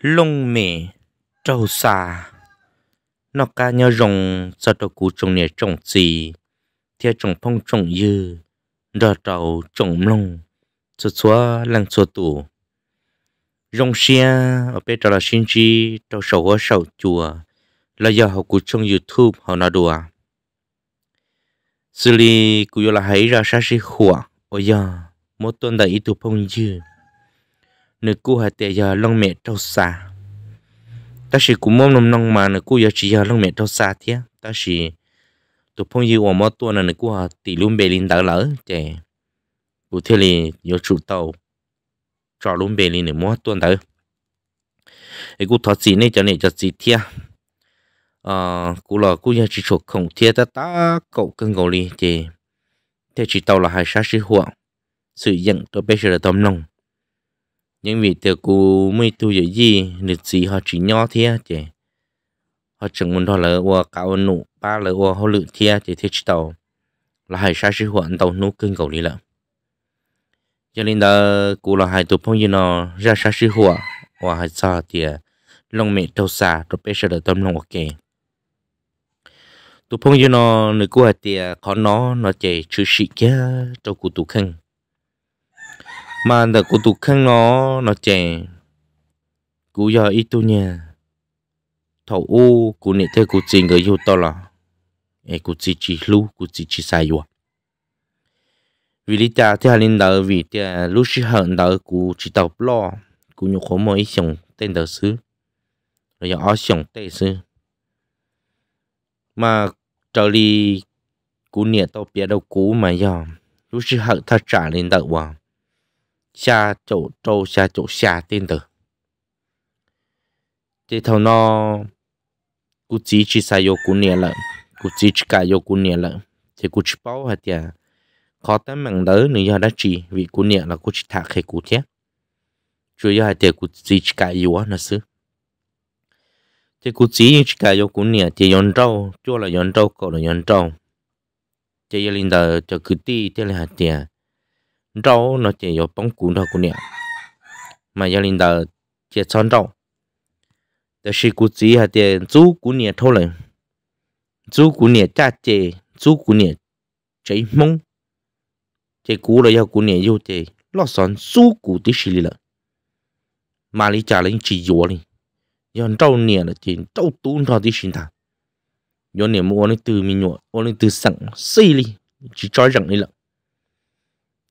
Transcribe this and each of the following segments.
lông mì trâu xà nó ca nhớ rồng cho đầu cú trồng nè trồng gì theo trồng phong trồng dư đờ trầu trồng lông chúa chúa lăng chúa tù rồng xia ở bên trò là sinh chi trâu sầu ở sầu chùa là giờ học cú trồng youtube họ nói đùa xử lý cú là hãy ra sát sĩ khỏa ôi giờ một tuần đại ý tụ phong dư nữ cô hạt tệ giờ long mẹ trâu xa ta chỉ cũng mong nông nông mà nữ cô giờ chỉ giờ long mẹ trâu xa thế ta chỉ tụ phong yêu ở mỗi tuần là nữ cô hạt tỷ luôn bề linh đỡ lỡ chè cụ thể là giờ chủ tàu trò luôn bề linh nữ mua tuần tới ấy cụ thọ gì này cho này cho gì thế à ờ, cụ là cụ giờ chỉ chuột không thế ta ta cậu cưng gầu đi chè thế chỉ tàu là hai sáu sáu, huộng sử dụng cho bây giờ là tôm nông nhưng vì từ cô mấy tu giờ gì lịch gì họ chỉ nhỏ thế chị họ chẳng muốn họ lỡ qua cao nụ ba lỡ qua họ lự thế thiết thế tàu là hai sa sư hoạn tàu nụ cưng cầu đi lợ cho nên đó cô là hai tụi phong như nó ra sa sư hoạn và hai sa thì lòng mẹ tàu xa rồi bây giờ tâm lòng ok tụi phong như nó người cô hai thì có nó nó chạy chữ sĩ kia cho cô tụ khăn mà đã cô tụ khăn nó nó trẻ, cú giờ ít tu nha thầu u cú nị thế cú trình người yêu to là e cú chỉ chỉ lú, cú chỉ chỉ sai vô vì lý cha thế linh đạo vì thế lúc chỉ hận đỡ cú chỉ tập lo cú nhục khổ mới xong tên đỡ xứ rồi ở xong tên xứ mà trở đi cú nị tao biết đâu cú mà giờ lúc chỉ hận thật trả lên đạo vào 下九州下九下定的。这头呢，估计只是有过年了，估计只该有过年了，这估计包还点。khó tắm mảng đỡ nếu giờ đã chỉ vì cú nhẹ là cú chỉ thả khai cú thế chủ yếu là tiền cú chỉ cả yếu là xứ thì cú chỉ chỉ cả yếu cú nhẹ thì yon trâu chua là yon trâu cậu là yon trâu thì giờ linh đờ cho cứ ti thế là tiền rau nó chỉ có bóng cún thôi cũng nè mà gia đình ta chỉ chọn rau แต่สิกูจีฮะเตียนจู้กูเนี่ยเท่าไหร่จู้กูเนี่ยจ้าเจจู้กูเนี่ยใจมงเจกูเลยยากูเนี่ยยูเจลอสอนจู้กูที่สิเลยมาลิจ่าเลยจีจัวเลยย้อนเจ้าเนี่ยละจีเจ้าตุ้นทอที่สินทาย้อนเนี่ยมัวนี่ตื่นมีหนวดอันนี้ตื่นสั่งสี่เลยจีจ้อยจังนี่ละ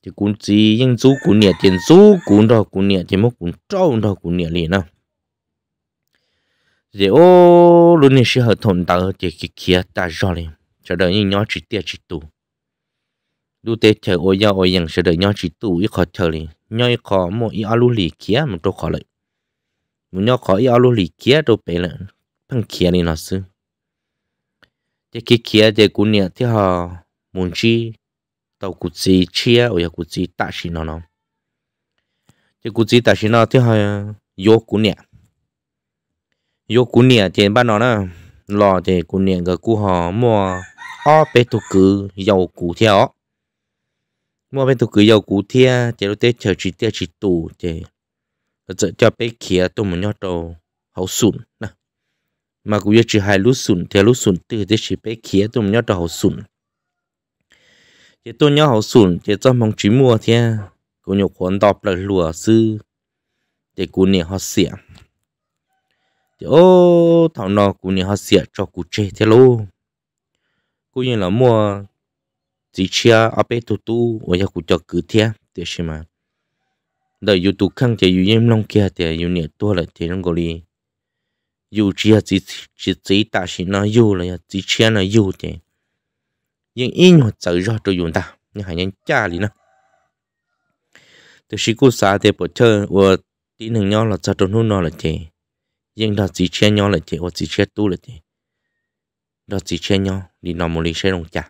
chỉ cũng chỉ những chú cũng nè tiền chú cũng đâu cũng nè chỉ một cũng trâu đâu cũng nè liền nào rồi ô luôn nên sẽ hợp thuận đó chỉ cái kia ta rõ liền cho đời những nhóm chỉ tiệt chỉ tu, đủ tế chờ ôi giao ôi yang cho đời nhóm chỉ tu, ít khó chờ liền nhóm ít khó một ít alu lì kia một chỗ khó lại một nhóm khó ít alu lì kia đâu bé lại thằng kia này nó xứ chỉ cái kia chỉ cũng nè thì họ muốn chi tàu cụ gì chia ở nhà cụ gì tạ xí nó nó chứ cụ gì tạ xí nó thì hơi vô cụ nè vô cụ nè thì ba nó nè lo thì cụ nè cái cụ họ mua o bé tu cứ dầu cụ theo mua bé tu cứ dầu cụ theo thì lúc tết chờ chỉ tiêu chỉ tù thì giờ cho bé kia tôi muốn nhau đầu hậu sụn nè mà yêu chỉ hai lú sụn theo lú sụn từ tết chỉ bé kia tôi muốn nhau đầu hậu sụn chế tôi nhớ hậu sủn chế cho mong trí mua thế à. cô nhục cuốn đọc là lùa sư chế cô nè họ xỉa chế ô thằng nó cô nè họ xỉa cho cô chê thế lô cô như là mua chỉ chia ở bên tu tu ở nhà cô cho cứ thế thế gì mà đời dù tu khăng chế dù em long kia thì dù nè tua lại thì nó gọi đi dù chia chỉ chỉ chỉ ta chỉ nó dù là chỉ chia nó dù nhưng in hoặc tự do cho dùng ta nhưng hai nhân cha lý nè từ sĩ cô xã thì bộ chơi và tin hình nhau là cho trong hôn nó là chị nhưng đó chỉ che nhau là chị và chỉ che tu là chị đó chỉ che nhau đi nằm một lý xe đồng chả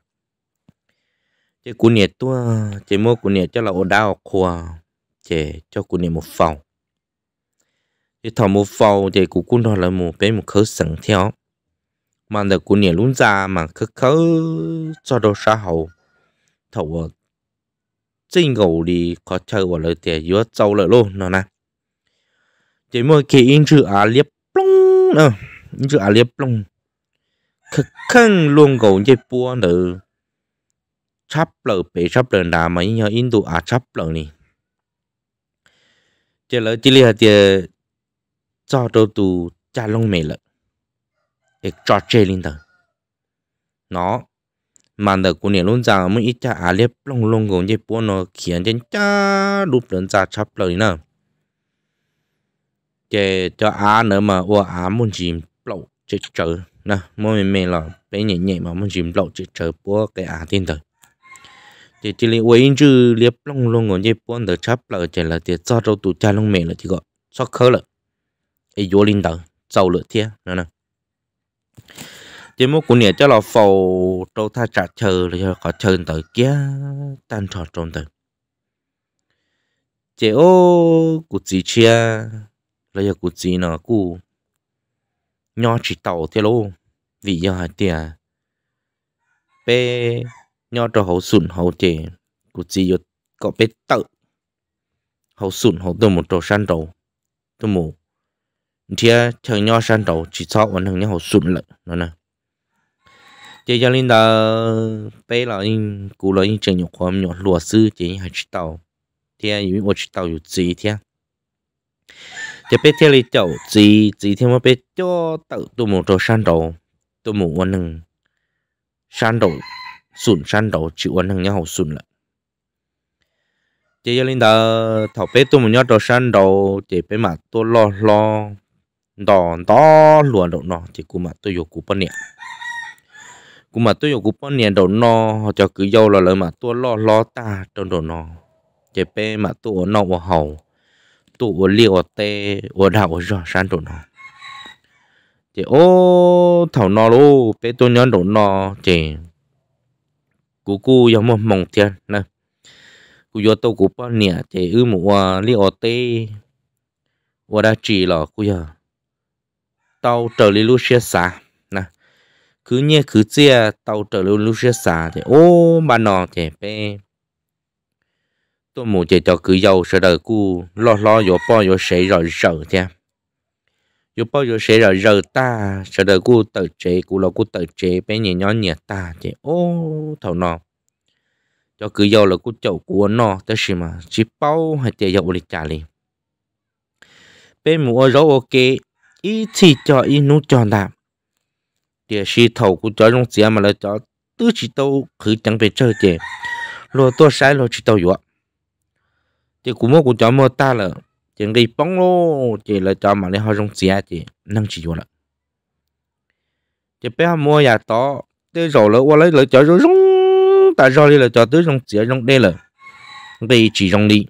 chị cụ nhiệt tua chị mua cụ nhiệt cho là ổ đau khua chị cho cụ nhiệt một phòng chị thọ một phòng chị cụ cụ đó là một bé một khớ sẵn theo mà được của nhà luôn ra mà khứ khứ cho đồ xã hậu thầu chính ờ, ngầu đi có chơi vào lời tiền giữa châu lợi luôn nó nè chỉ mỗi khi in chữ à liếp plong nè ờ, in chữ à liếp plong khứ khăn luôn gầu như bua nữ chắp lợi bị chắp lợi đà mà nhờ in tụ à chắp lợi nè chỉ lợi chỉ là tiền cho đồ tụ cha long mẹ lợi ek cho chê linh tờ nó mà tờ của nè luôn rằng mới ít cha à liếp lông long gồm dây buôn nó khiến trên cha đúp lớn ra chắp lời nè chê cho á nữa mà ô á muốn chìm lậu chết chờ nè mỗi mình mẹ là bé nhẹ nhẹ mà muốn chìm lậu chết chờ bố cái á tin tờ chỉ chỉ lấy quấy chứ liếp lông lông còn dây buôn tờ chắp lời chỉ là tiệt cho đâu tụ cha long mẹ là chỉ gọi sót khớ là ấy vô linh tờ sầu lửa thia nữa nè chỉ muốn cũng nhẹ cho là phù trâu tha trả chờ là có chờ tới kia tan trò trộn tới chế ô cụ chỉ chia là giờ cụ chỉ nó cụ nhỏ chỉ tàu thế lô vì giờ hạt tiền bé nhỏ cho hậu sụn hậu chế cụ chỉ có bé tự hậu sụn hậu tôi một trò săn trầu tôi một thì chờ nho san đầu chỉ cho vẫn thằng nhau sụn lại nó nè chỉ cho linh đó bé là in cú là in trường nhục ความ nhỏ lùa sư chỉ hai chỉ tàu thế vì một chỉ tàu như gì thế chỉ bé thế là chậu gì gì thế mà bé cho tự tụ một trò san đầu tụ một vẫn thằng san đầu sụn san đầu chỉ vẫn thằng nhau sụn lại chỉ cho linh đó thảo bé tụ một nhau trò san đầu chỉ bé mà tôi lo lo đó đó luôn đó nó chỉ cú mà tôi vô cú bận nè cú mà tôi vô cú bận nè đó nó họ cho cứ vô là lời mà tôi lo lo ta trong đó nó chỉ bé mà tôi ở nọ ở hậu tôi ở liều ở tê ở đảo ở rõ sáng đó nó chỉ ô thảo nó luôn bé tôi nhớ đó nó chỉ cú cú giống một mộng tiền nè cú vô tôi cú bận nè chỉ ư một à, liều tê ở đảo chỉ là cú giờ tàu trở lý lưu xe xa nè cứ nhé cứ chia tàu trở lưu lưu xe xa thì ô mà nó thì bé tôi muốn chạy cho cứ giàu sợ đời cu lo lo vô bao vô sẽ rồi sợ thế vô bao vô sẽ rồi giờ ta sợ đời cu tự chế cu lo cu tự chế bé nhẹ nhỏ nhẹ ta thì ô thầu nó cho cứ giàu là cu chậu của nó tới gì mà chỉ bao hay chạy giàu đi trả liền bên mua rau ok ý chỉ cho ý nút cho làm địa sĩ thầu của chó trong xe mà là chó tứ chỉ tâu khử chẳng về chơi chè lo tôi sai lo chỉ tâu vậy thì cũng mua của chó mua là chẳng gây chỉ là chó mà lấy hoa trong xe chỉ năng chỉ vậy chỉ bé mua nhà to thế rồi là qua lấy rồi rung ta rồi đi là chó tứ trong xe trong đây chỉ trong đi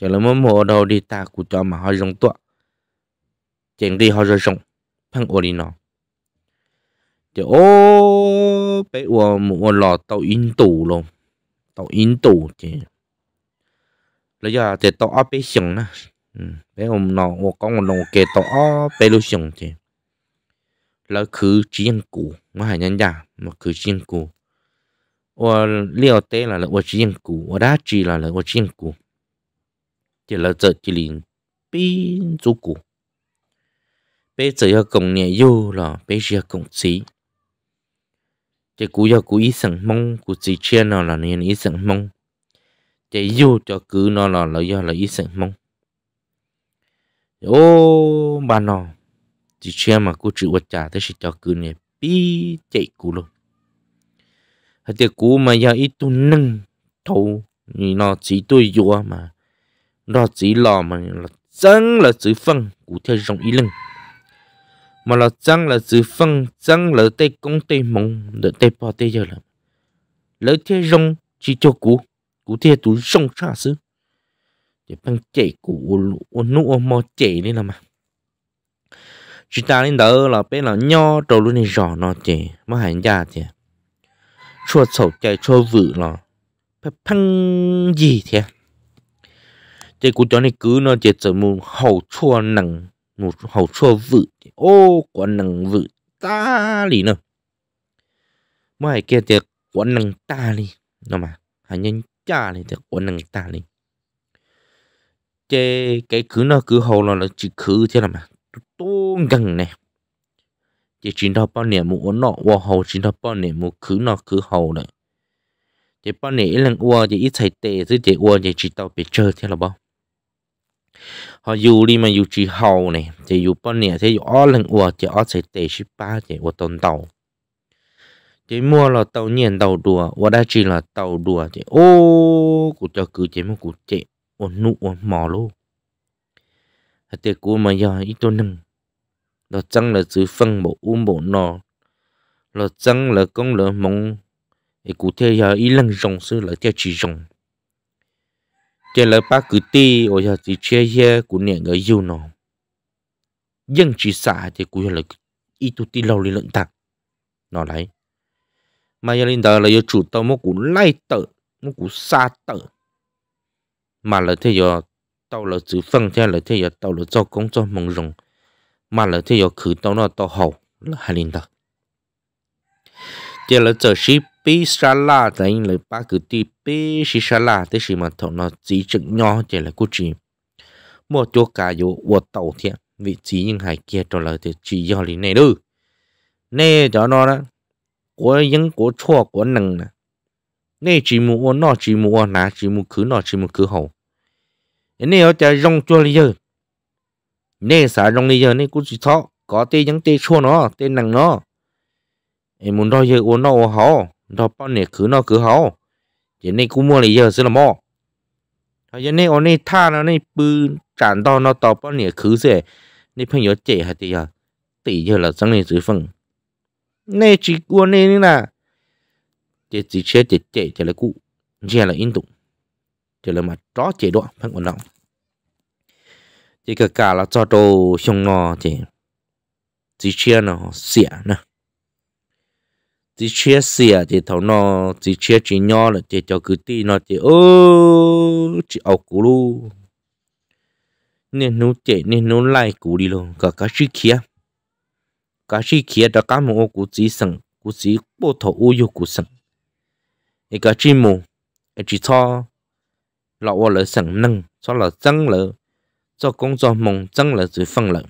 chỉ là mua mua đi ta của chó mà hoa trong chèn đi ho rồi rộng phăng ô đi nó thì ô bé ô mua lò tàu in tủ luôn tàu in tủ chứ lấy giờ thì tàu áp bé sừng nè bé hôm nọ ô con một lồng kề tàu áp bé lu sừng chứ là cứ chiên củ mà hải nhân giả mà cứ chiên củ ô liều tê là là ô chiên củ ô đá chi là là ô chiên củ chỉ là giờ chỉ liền pin chú củ bây giờ cùng nhẹ vô là bây giờ cùng chỉ cái cú giờ cú ý sẵn mong cú chỉ chia nó là nên ý sẵn mong cái vô cho cứ nó là là do là ý sẵn mong ô bà nó chỉ chia mà cú chịu vật trả thế sẽ cho cứ nhẹ bi chạy cú luôn hay cái cú mà giờ ít tu nâng thâu thì nó chỉ tôi vô mà nó chỉ lò mà là chân là chỉ phân cụ theo dòng ý lưng mà là chẳng là sự phân chẳng là tây công tây mông để tây bỏ tây giờ là lỡ thế rong chỉ cho cú cú thế tú rong xa xứ để bằng chạy cú ôn nụ ôn mò chạy đi là mà chỉ ta lên đỡ là bé là nho trâu luôn này rõ nó chạy mà hành gia chạy chua sầu chạy chua vự nó phải phăng gì thế chạy cú cho này cứ nó chạy sợ mù hậu chua nặng một hậu cho vự ô quán năng vự ta lì nè mà kia tiệc quán năng ta lì nó mà hãy nhân cha lì tiệc quán năng ta lì chê cái cứ nó cứ hầu là chỉ cứ thế là mà tô gần nè chỉ chính đó bao nhiêu mũ nó qua hầu chính đó bao nhiêu mũ cứ nó cứ hầu này chỉ bao nhiêu lần qua chỉ chỉ qua chỉ chỉ thế là bao họ dù đi mà dù chỉ hầu này thì dù bao nhiêu thế dù ó lần ua chỉ ó sẽ tệ ship ba chỉ ua tồn tàu chỉ mua là tàu nhiên tàu đùa ua đã chỉ là tàu đùa chỉ ô cụ cho cứ chỉ một cụ chỉ ua nụ ua mò luôn hạt tiền của mà giờ ít tôi nâng là chẳng là sự phân bộ uống um, bộ nọ là chẳng là con lỡ mong cụ thể giờ ít lần rồng sư là theo chỉ rồng chế lỡ ba cứ ti ôi giờ thì chơi ye của nè người yêu nó dân chỉ xả thì cũng là ít tu ti lâu lên lận tạc nó lấy mà giờ lên đời là giờ chủ tao nó cũng lai tờ nó cũng xa tờ mà là thế giờ tao là chữ phân thế là thế giờ tao là cho công cho mong rồng mà là thế giờ khử tao nó tao hậu là hai lên đời chế lỡ chờ ship bí sa la tại anh lời ba cử ti bê xí sa la thế xí mà thọ nó chỉ chừng nhỏ chỉ là cú chỉ mua chỗ cả chỗ vợ tàu thiệt vị trí những hải kia trở lại thì chỉ do lý này đư nè cho nó đó của những của chua của nằng nè nè chỉ mua nó chỉ mua nà chỉ mua cứ nó chỉ mua cứ hậu nè ở chợ rong chua lý giờ nè xả rong lý giờ nè cú chỉ thọ có tê những tê chua nó tê nằng nó em muốn đòi giờ uống nó hậu đó bao nhiêu cứ nó cứ hậu giờ này cũng mua lại giờ xí là mò thôi giờ này ông này tha nó này bự chản đó nó tao bao nhiêu cứ sẽ này 朋友借还得要 tỷ giờ là sang này giữ phong, này chỉ của này nữa là chỉ chỉ chế chỉ chế chỉ là cụ chỉ là in tụng chỉ là mà đó chế đó, phân quan trọng chỉ cả cả là cho đồ xong nó thì chỉ chia nó xỉa nữa chỉ chia sẻ thì thấu nó chỉ chia chỉ nhỏ là chỉ cho cứ tí nó chỉ ô chỉ ảo cú lu nên nấu chế nên nấu lại cú đi luôn cả cái gì kia cái gì kia đó cá mồ cú chỉ sừng cú chỉ bộ thầu u yêu cú sừng cái cá chỉ mù cái chỉ cho lão là sừng nâng cho là tăng là cho công cho mong tăng là rồi phân lợi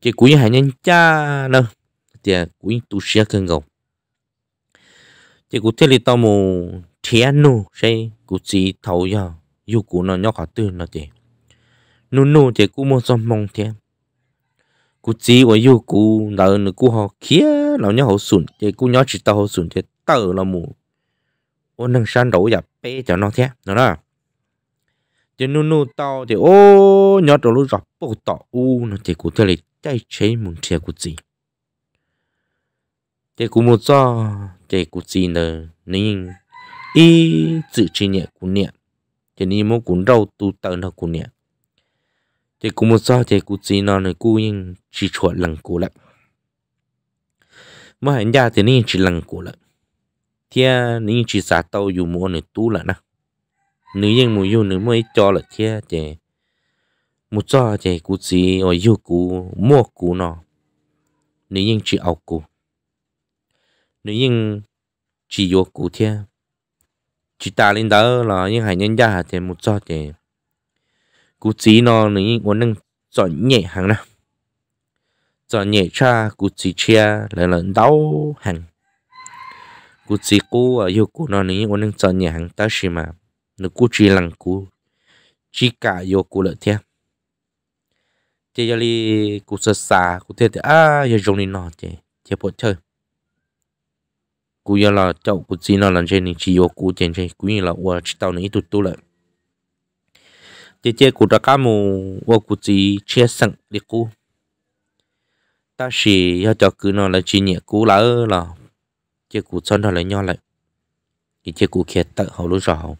chỉ cú hai nhân cha nữa tia cũng tu sửa cơn gồng chỉ cụ thể là tao mù thiên nu say cụ chỉ thấu giờ yêu cụ nó nhóc khó tư nó chỉ nu nu chỉ cụ muốn xong mong thiên cụ chỉ và dù cụ đỡ nữa cụ họ kia nó nhóc học sụn chỉ cụ nhóc chỉ tao học sụn chỉ tao là mù ôn nâng san đầu giờ bé cho nó thế nó đó chỉ nu nu tao chỉ ô nhóc đầu lúc gặp bộ tao u nó chỉ cụ thể là chạy chế muốn thiên cụ chỉ 这古木早，这古鸡呢，你一自己念古念，这你莫古肉都等他古念，这古木早，这古鸡呢，你古应只出冷古了，莫人家这你只冷古了，天你只啥都有莫你多了呢，你应没有你莫教了天这，木早这古鸡我有古莫古呢，你应只熬古。nếu nhưng chỉ vô cụ thế chỉ ta lên đó là những hải nhân gia thì một chút thì cụ chỉ nó nếu nhưng muốn nâng chọn nhẹ hàng nào chọn nhẹ cha cụ chỉ chia là lần đau hàng cụ chỉ cụ ở yêu cụ nó nếu nhưng muốn nâng chọn nhẹ hàng ta xí mà nó cụ chỉ lằng cụ chỉ cả yêu cụ lợi thế thế giờ đi cụ sợ xa cụ thế thì à giờ dùng đi nó thế thế bộ chơi cú là cháu cú xin nó lần trên chỉ vô cú trên trên cú như là qua chỉ này tụt tụt lại chế cú đã cá mù vô cú chỉ chia sẵn đi cú ta chỉ cho cứ nó là chỉ cú là là chế cú chân thôi lại lại thì chế cú kia tự hậu lúc rõ hậu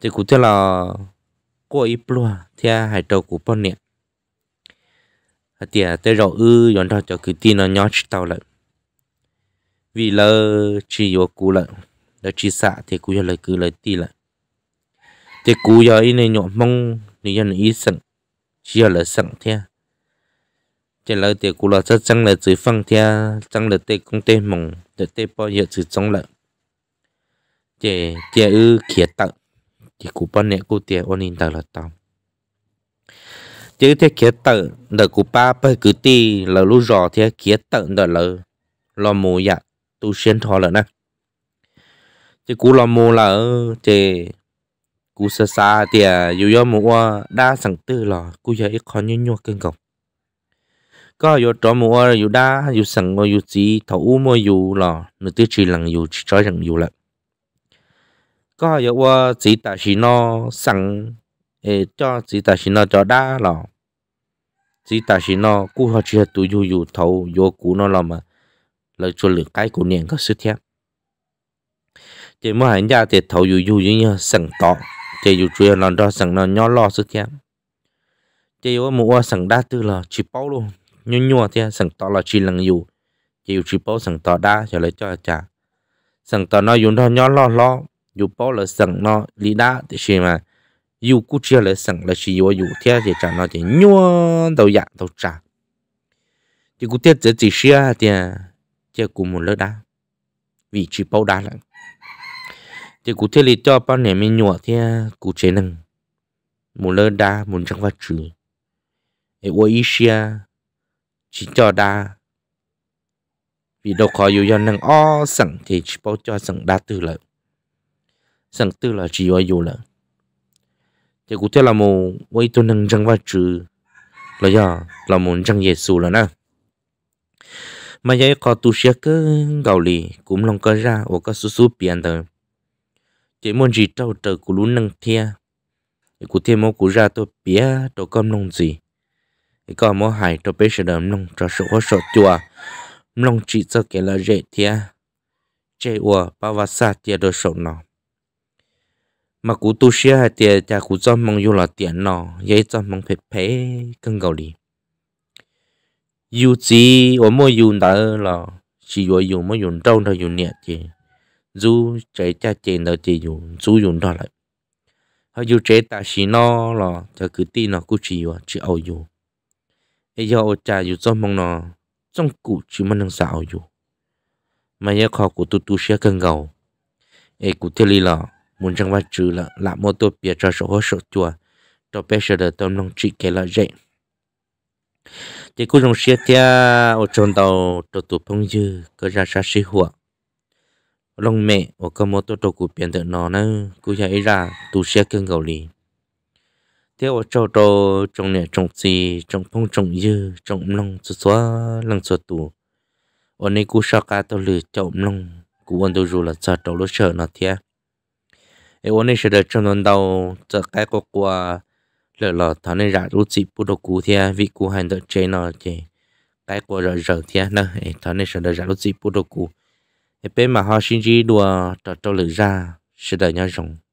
chế cú thế là cô ít plua thế hải đầu cú bao nhiêu thì rồi ư dọn ra cứ tin nó nhau chỉ tao lại vì lơ chỉ có cú lợ đã chỉ xạ thì cú giờ lời cứ lời tì lợ thì cú giờ ý này nhọn mong thì giờ này ý sẵn chỉ giờ lời sẵn thế chỉ lời thì cú là cho chẳng lời dưới phăng thế chẳng lời tê công tê mong để tê bao giờ dưới trong lợ chỉ chỉ ư khía tặng thì cú bao nè cú tiền ôn in tờ là tao chứ thế khía tận đợt cú ba bơi cứ ti là lúc rò thế khía tận đợt là lo mù dạ tu xuyên thọ lợn nè chứ cú lo mua là ở chè cú xa xa thì à, dù do mua à, đa sẵn tư là cú giờ ít khó nhớ nhua kinh cổng có dù cho mua à, dù đa dù sẵn mua dù chỉ thấu mua dù là nửa tiêu chỉ lần dù chỉ cho rằng dù lợn có dù qua chỉ tại chỉ nó sẵn cho chỉ tại chỉ nó cho đa là chỉ tại chỉ nó cú họ chỉ tu dù dù thấu dù cú nó là mà là chuẩn lửa cái của niệm các sư thiếp chỉ mà hành gia thì thầu dù dù như sẵn tọ chỉ dù chuyện là đó sẵn nó nhỏ lo sư thiếp chỉ có mua sẵn đa tư là chỉ bao luôn nhu nhu thì sẵn tọ là chỉ lần dù chỉ dù chỉ bao sẵn tọ đa cho lấy cho chả. sẵn tọ nó dùng nó nhỏ lo lo dù bao là sẵn nó lý đa thì chỉ mà dù cú chia là sẵn là chỉ dù dù thì chả trả nó chỉ nhua đầu dạng đầu trả chỉ cú tiết chỉ chỉ xia thì à, chơi cùng một lỡ đá vì chỉ bao đá lại thì cụ thể lý cho bao nẻ mình nhỏ thì à, cụ chế năng một lỡ đá muốn trang vật trừ ở Asia chỉ cho đá vì đâu có dù do năng o sẵn thì chỉ bao cho sẵn đá tư lợi sẵn tư là chỉ vào dù lợi thì cụ thể là một quay tôi năng trang vật trừ là do là muốn trang giê xu là nào mà vậy có tu sĩ cứ gạo lì cũng lòng có ra hoặc có su su biển thôi chỉ muốn gì trâu trời của lũ nâng thia của thiên mô của ra tôi bía tôi con nông gì có mô hải tôi bế sẽ đầm nông cho sự có sợ chùa nông chỉ cho kể là dễ thia chơi ua ba và xa thia đồ sợ nó mà cụ tu sĩ hay thia cha cụ cho mong yêu là tiền nó dễ cho mong phép phế cân gạo lì yêu gì ở mua dùng đã là chỉ vừa dùng mới dùng trâu thôi dùng nhẹ chị dù chạy cha chị nó chị dùng dù dùng đó lại họ dù chế ta xí nó là cho cứ tin nó cứ chỉ vừa chỉ ao dù bây giờ cha dù trong mong nó trong cụ chỉ mà năng sao dù mà nhớ khó của tu tôi sẽ cần gầu ấy cụ thể là muốn chẳng vắt trừ là làm mô tô bia cho số hồ số chùa cho bé sợ đợi tâm lòng chỉ cái là dễ chỉ cú dùng xe tia ở tròn tàu tàu tụ phong dư có ra xa xí hùa lòng mẹ ở cơ mô tàu tàu cụ biển tự nó nữa cú dạy ra tụ xe cưng gầu lì thế ở trâu tàu trồng nè trồng gì trồng phong trồng dư trồng lòng xóa xóa lòng xóa tụ ở nơi cú sao cá tàu lì trồng lòng cú ăn tàu dù là sợ tàu lúa sợ nó thế ở nơi sẽ được trồng đầu sợ cái có quả lỡ lỡ thằng nên rải rút gì bút đồ cú thia vị cú hành đợi chế nó chế cái của rồi giờ thia nè thằng nên sợ đợi rải rút gì bút đồ cú bên mà họ sinh gì đùa trò trò lửa ra sẽ đợi nhau rồng